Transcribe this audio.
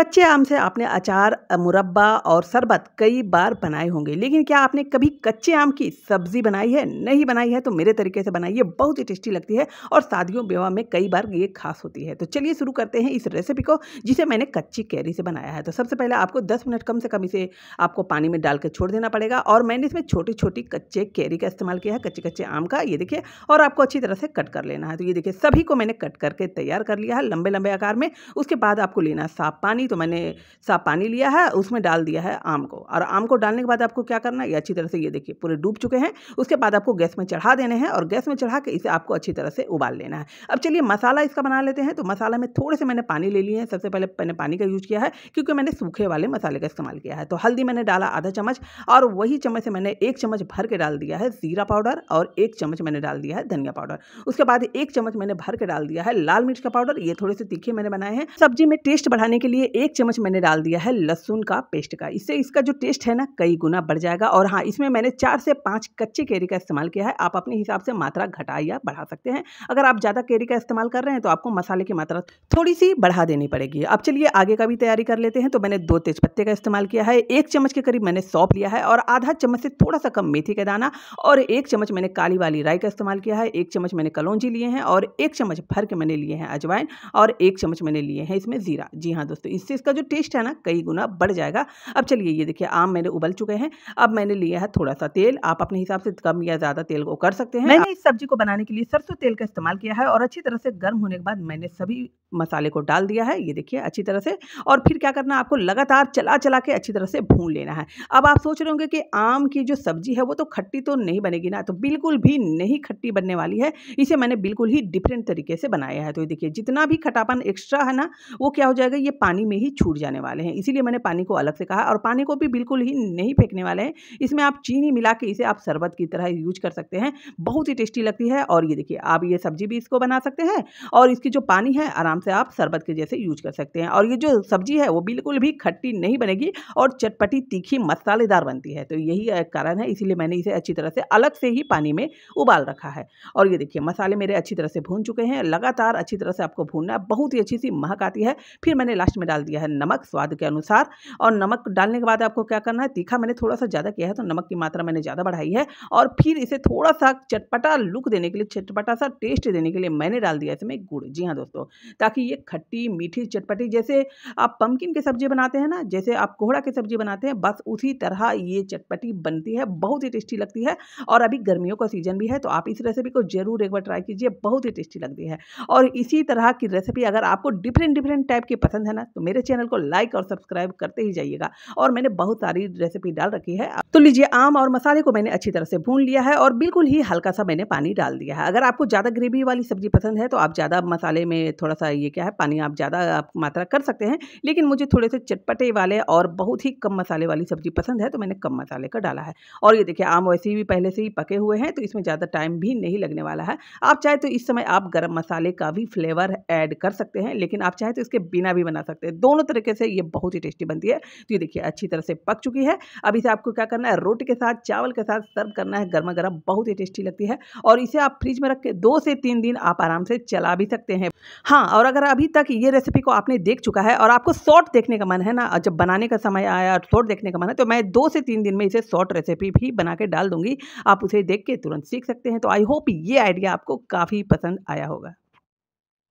कच्चे आम से आपने अचार मुरब्बा और शरबत कई बार बनाए होंगे लेकिन क्या आपने कभी कच्चे आम की सब्जी बनाई है नहीं बनाई है तो मेरे तरीके से बनाइए बहुत ही टेस्टी लगती है और शादियों विवाह में कई बार ये खास होती है तो चलिए शुरू करते हैं इस रेसिपी को जिसे मैंने कच्ची कैरी से बनाया है तो सबसे पहले आपको दस मिनट कम से कम इसे आपको पानी में डाल के छोड़ देना पड़ेगा और मैंने इसमें छोटी छोटी कच्चे कैरी का इस्तेमाल किया है कच्चे कच्चे आम का ये देखिए और आपको अच्छी तरह से कट कर लेना है तो ये देखिए सभी को मैंने कट करके तैयार कर लिया है लंबे लंबे आकार में उसके बाद आपको लेना साफ पानी तो मैंने साफ पानी लिया है उसमें डाल दिया है आम को और आम को डालने के बाद आपको क्या करना है ये अच्छी तरह से ये देखिए पूरे डूब चुके हैं उसके बाद आपको गैस में चढ़ा देने हैं और गैस में चढ़ा के इसे आपको अच्छी तरह से उबाल लेना है अब चलिए मसाला इसका बना लेते हैं तो मसाला में थोड़े से मैंने पानी ले लिए हैं सबसे पहले मैंने पानी का यूज़ किया है क्योंकि मैंने सूखे वाले मसाले का इस्तेमाल किया है तो हल्दी मैंने डाला आधा चम्मच और वही चम्मच से मैंने एक चम्मच भर के डाल दिया है ज़ीरा पाउडर और एक चम्मच मैंने डाल दिया है धनिया पाउडर उसके बाद एक चम्मच मैंने भर के डाल दिया है लाल मिर्च का पाउडर ये थोड़े से तीखे मैंने बनाए हैं सब्जी में टेस्ट बढ़ाने के लिए एक चम्मच मैंने डाल दिया है लहसुन का पेस्ट का इससे इसका जो टेस्ट है ना कई गुना बढ़ जाएगा और हाँ इसमें मैंने चार से पाँच कच्चे केरी का इस्तेमाल किया है आप अपने हिसाब से मात्रा घटा या बढ़ा सकते हैं अगर आप ज़्यादा केरी का इस्तेमाल कर रहे हैं तो आपको मसाले की मात्रा थोड़ी सी बढ़ा देनी पड़ेगी अब चलिए आगे का भी तैयारी कर लेते हैं तो मैंने दो तेजपत्ते का इस्तेमाल किया है एक चम्मच के करीब मैंने सौंप लिया है और आधा चम्मच से थोड़ा सा कम मेथी का दाना और एक चम्मच मैंने काली वाली राई का इस्तेमाल किया है एक चम्मच मैंने कलौजी लिए हैं और एक चम्मच भर के मैंने लिए हैं अजवाइन और एक चम्मच मैंने लिए हैं इसमें ज़ीरा जी हाँ दोस्तों इससे इसका जो टेस्ट है ना कई गुना बढ़ जाएगा अब चलिए ये देखिए आम मैंने उबल चुके हैं अब मैंने लिया है थोड़ा सा तेल आप अपने हिसाब से कम या ज़्यादा तेल को कर सकते हैं मैंने इस सब्जी को बनाने के लिए सरसों तेल का इस्तेमाल किया है और अच्छी तरह से गर्म होने के बाद मैंने सभी मसाले को डाल दिया है ये देखिए अच्छी तरह से और फिर क्या करना आपको लगातार चला चला के अच्छी तरह से भून लेना है अब आप सोच रहे होंगे कि आम की जो सब्जी है वो तो खट्टी तो नहीं बनेगी ना तो बिल्कुल भी नहीं खट्टी बनने वाली है इसे मैंने बिल्कुल ही डिफरेंट तरीके से बनाया है तो ये देखिए जितना भी खटापन एक्स्ट्रा है ना वो क्या हो जाएगा ये पानी में ही छूट जाने वाले हैं इसीलिए मैंने पानी को अलग से कहा और पानी को भी बिल्कुल ही नहीं फेंकने वाले हैं इसमें आप चीनी मिला के इसे आप शरबत की तरह यूज कर सकते हैं बहुत ही टेस्टी लगती है और ये देखिए आप ये सब्जी भी इसको बना सकते हैं और इसकी जो पानी है आराम से आप शरबत के जैसे यूज कर सकते हैं और ये जो सब्जी है वो बिल्कुल भी खट्टी नहीं बनेगी और चटपटी तीखी मसालेदार बनती है तो यही एक कारण है इसीलिए मैंने इसे अच्छी तरह से अलग से ही पानी में उबाल रखा है और ये देखिए मसाले मेरे अच्छी तरह से भून चुके हैं लगातार अच्छी तरह से आपको भूनना बहुत ही अच्छी सी महक आती है फिर मैंने लास्ट में डाल डाल दिया है नमक स्वाद के अनुसार और नमक डालने के बाद आपको क्या करना है तीखा मैंने थोड़ा सा ज़्यादा किया है तो नमक की मात्रा मैंने ज़्यादा बढ़ाई है और फिर इसे थोड़ा सा चटपटा लुक देने के लिए चटपटा सा टेस्ट देने के लिए मैंने डाल दिया इसमें गुड़ जी हाँ दोस्तों ताकि ये खट्टी मीठी चटपटी जैसे आप पम्पकिन की सब्जी बनाते हैं ना जैसे आप कोहड़ा की सब्जी बनाते हैं बस उसी तरह ये चटपटी बनती है बहुत ही टेस्टी लगती है और अभी गर्मियों का सीजन भी है तो आप इस रेसिपी को ज़रूर एक बार ट्राई कीजिए बहुत ही टेस्टी लगती है और इसी तरह की रेसिपी अगर आपको डिफरेंट डिफरेंट टाइप की पसंद है ना तो मेरे चैनल को लाइक और सब्सक्राइब करते ही जाइएगा और मैंने बहुत सारी रेसिपी डाल रखी है तो लीजिए आम और मसाले को मैंने अच्छी तरह से भून लिया है और बिल्कुल ही हल्का सा मैंने पानी डाल दिया है अगर आपको ज़्यादा ग्रेवी वाली सब्जी पसंद है तो आप ज़्यादा मसाले में थोड़ा सा ये क्या है पानी आप ज़्यादा मात्रा कर सकते हैं लेकिन मुझे थोड़े से चटपटे वाले और बहुत ही कम मसाले वाली सब्जी पसंद है तो मैंने कम मसाले का डाला है और ये देखिए आम वैसे भी पहले से ही पके हुए हैं तो इसमें ज़्यादा टाइम भी नहीं लगने वाला है आप चाहे तो इस समय आप गर्म मसाले का भी फ्लेवर ऐड कर सकते हैं लेकिन आप चाहे तो इसके बिना भी बना सकते हैं दोनों तरीके से ये बहुत ही टेस्टी बनती है तो ये देखिए अच्छी तरह से पक चुकी है अब इसे आपको क्या करना है रोटी के साथ चावल के साथ सर्व करना है गर्मा गर्म बहुत ही टेस्टी लगती है और इसे आप फ्रिज में रख के दो से तीन दिन आप आराम से चला भी सकते हैं हाँ और अगर अभी तक ये रेसिपी को आपने देख चुका है और आपको शॉर्ट देखने का मन है ना जब बनाने का समय आया और शॉर्ट देखने का मन है तो मैं दो से तीन दिन में इसे शॉर्ट रेसिपी भी बना के डाल दूंगी आप उसे देख के तुरंत सीख सकते हैं तो आई होप ये आइडिया आपको काफ़ी पसंद आया होगा